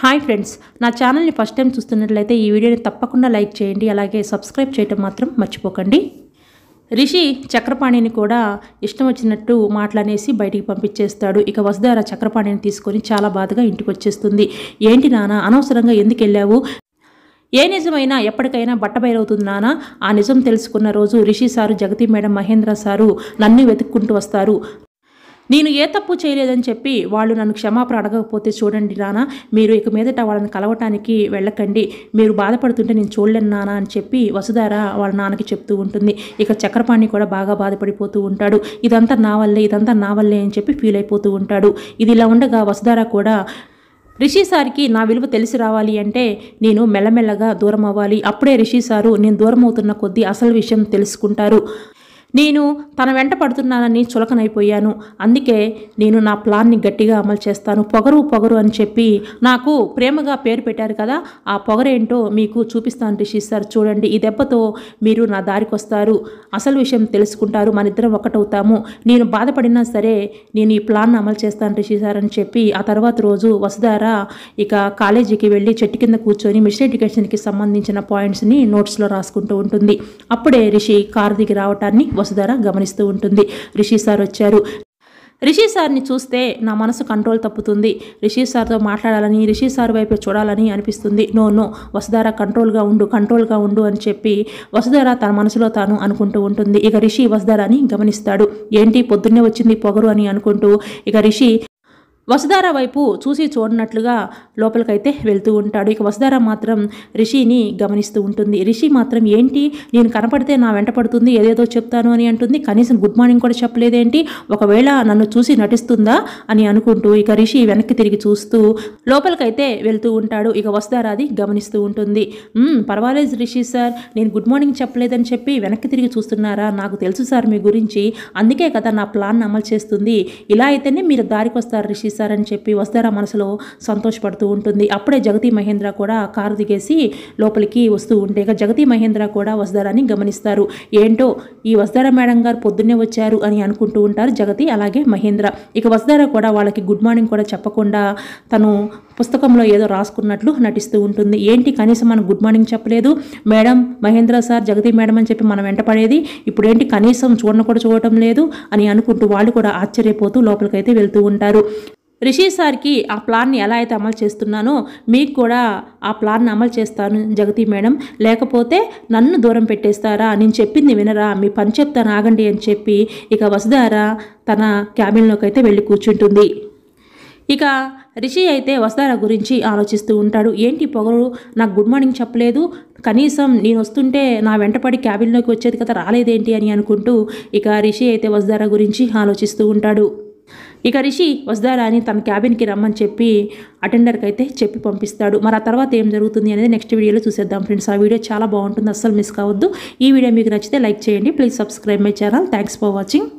hi friends నా ఛానల్ని first time చూస్తున్నట్లయితే ఈ వీడియోని తప్పకుండా లైక్ చేయండి అలాగే సబ్స్క్రైబ్ చేయటం మాత్రం మర్చిపోకండి రిషి చక్రపాణిని కూడా ఇష్టం వచ్చినట్టు మాటలనేసి బయటికి పంపించేస్తాడు ఇక వసుధార చక్రపాణిని తీసుకొని చాలా బాధగా ఇంటికి వచ్చేస్తుంది ఏంటి నాన్న అనవసరంగా ఎందుకు వెళ్ళావు ఏ నిజమైనా ఎప్పటికైనా బట్టబయలవుతుంది నాన్న ఆ నిజం తెలుసుకున్న రోజు Rishi sir Jagathi madam Mahendra sir నన్ను వెతుక్కుంటూ వస్తారు నేను ఏ తప్పు చేయలేదని చెప్పి వాళ్ళు నన్ను క్షమాపణ అడగకపోతే చూడండి నానా మీరు ఇక మీదట వాళ్ళని కలవటానికి వెళ్ళకండి మీరు బాధపడుతుంటే నేను చూడలేను నానా అని చెప్పి వసుధార వాళ్ళ నాన్నకి చెప్తూ ఉంటుంది ఇక చక్రపాణి కూడా బాగా బాధపడిపోతూ ఉంటాడు ఇదంతా నా వల్లే ఇదంతా నా వల్లే అని చెప్పి ఫీల్ అయిపోతూ ఉంటాడు ఇది ఇలా ఉండగా వసుధార కూడా రిషి సార్కి నా విలువ తెలిసి రావాలి అంటే నేను మెల్లమెల్లగా దూరం అవ్వాలి అప్పుడే రిషి సారు నేను దూరం అవుతున్న కొద్దీ అసలు విషయం తెలుసుకుంటారు నేను తన వెంట పడుతున్నానని చులకనైపోయాను అందుకే నేను నా ప్లాన్ని గట్టిగా అమలు చేస్తాను పొగరు పొగరు అని చెప్పి నాకు ప్రేమగా పేరు పెట్టారు కదా ఆ పొగరేంటో మీకు చూపిస్తాను రిషి సార్ చూడండి ఈ దెబ్బతో మీరు నా దారికి వస్తారు అసలు విషయం తెలుసుకుంటారు మన ఇద్దరం ఒకటవుతాము నేను బాధపడినా సరే నేను ఈ ప్లాన్ అమలు చేస్తాను రిషి సార్ అని చెప్పి ఆ తర్వాత రోజు వసుధార ఇక కాలేజీకి వెళ్ళి చెట్టు కింద కూర్చొని మిషన్ ఎడ్యుకేషన్కి సంబంధించిన పాయింట్స్ని నోట్స్లో రాసుకుంటూ ఉంటుంది అప్పుడే రిషి కారు దిగి రావటాన్ని వసుధార గమనిస్తూ ఉంటుంది రిషి సార్ వచ్చారు రిషి సార్ని చూస్తే నా మనసు కంట్రోల్ తప్పుతుంది రిషి సార్తో మాట్లాడాలని రిషి సార్ వైపు చూడాలని అనిపిస్తుంది నో నో వసుధార కంట్రోల్గా ఉండు కంట్రోల్గా ఉండు అని చెప్పి వసుధార తన మనసులో తాను అనుకుంటూ ఉంటుంది ఇక రిషి వసుధారాని గమనిస్తాడు ఏంటి పొద్దున్నే వచ్చింది పొగరు అని అనుకుంటూ ఇక రిషి వసుధార వైపు చూసి చూడనట్లుగా లోపలికైతే వెళ్తూ ఉంటాడు ఇక వసుధార మాత్రం రిషిని గమనిస్తూ ఉంటుంది రిషి మాత్రం ఏంటి నేను కనపడితే నా వెంట పడుతుంది ఏదేదో చెప్తాను అని అంటుంది కనీసం గుడ్ మార్నింగ్ కూడా చెప్పలేదేంటి ఒకవేళ నన్ను చూసి నటిస్తుందా అని అనుకుంటూ ఇక రిషి వెనక్కి తిరిగి చూస్తూ లోపలికైతే వెళ్తూ ఉంటాడు ఇక వసుధార అది గమనిస్తూ ఉంటుంది పర్వాలేదు రిషి సార్ నేను గుడ్ మార్నింగ్ చెప్పలేదని చెప్పి వెనక్కి తిరిగి చూస్తున్నారా నాకు తెలుసు సార్ మీ గురించి అందుకే కదా నా ప్లాన్ అమలు చేస్తుంది ఇలా అయితేనే మీరు దారికి వస్తారు రిషి సార్ చేశారని చెప్పి వస్తారా మనసులో సంతోషపడుతూ ఉంటుంది అప్పుడే జగతి మహేంద్ర కూడా కారు దిగేసి లోపలికి వస్తూ ఉంటే ఇక జగతి మహేంద్ర కూడా వస్తారని గమనిస్తారు ఏంటో ఈ వస్తార మేడం గారు పొద్దున్నే వచ్చారు అని అనుకుంటూ ఉంటారు జగతి అలాగే మహేంద్ర ఇక వస్తార కూడా వాళ్ళకి గుడ్ మార్నింగ్ కూడా చెప్పకుండా తను పుస్తకంలో ఏదో రాసుకున్నట్లు నటిస్తూ ఉంటుంది ఏంటి కనీసం మనం గుడ్ మార్నింగ్ చెప్పలేదు madam Mahendra sir Jagathi madam అని చెప్పి మనం వెంటపడేది ఇప్పుడేంటి కనీసం చూడను కూడా చూడటం లేదు అని అనుకుంటూ వాళ్ళు కూడా ఆశ్చర్యపోతూ లోపలికైతే వెళ్తూ ఉంటారు రిషి సార్కి ఆ ప్లాన్ని ఎలా అయితే అమలు చేస్తున్నానో మీకు కూడా ఆ ప్లాన్ని అమలు చేస్తాను జగతి మేడం లేకపోతే నన్ను దూరం పెట్టేస్తారా నేను చెప్పింది వినరా మీ పని చెప్తాను ఆగండి అని చెప్పి ఇక వసుధార తన క్యాబిన్లోకి అయితే వెళ్ళి కూర్చుంటుంది ఇక రిషి అయితే వసుధార గురించి ఆలోచిస్తూ ఉంటాడు ఏంటి పొగరు నాకు గుడ్ మార్నింగ్ చెప్పలేదు కనీసం నేను వస్తుంటే నా వెంటపడి క్యాబిన్లోకి వచ్చేది కదా రాలేదేంటి అని అనుకుంటూ ఇక రిషి అయితే వసుధార గురించి ఆలోచిస్తూ ఉంటాడు ఇక రిషి వస్తారా అని తన క్యాబిన్కి రమ్మని చెప్పి అటెండర్కి అయితే చెప్పి పంపిస్తాడు మరి ఆ తర్వాత ఏం జరుగుతుంది అనేది నెక్స్ట్ వీడియోలో చూసేద్దాం ఫ్రెండ్స్ ఆ వీడియో చాలా బాగుంటుంది అస్సలు మిస్ కావద్దు ఈ వీడియో మీకు నచ్చితే లైక్ చేయండి please subscribe my channel thanks for watching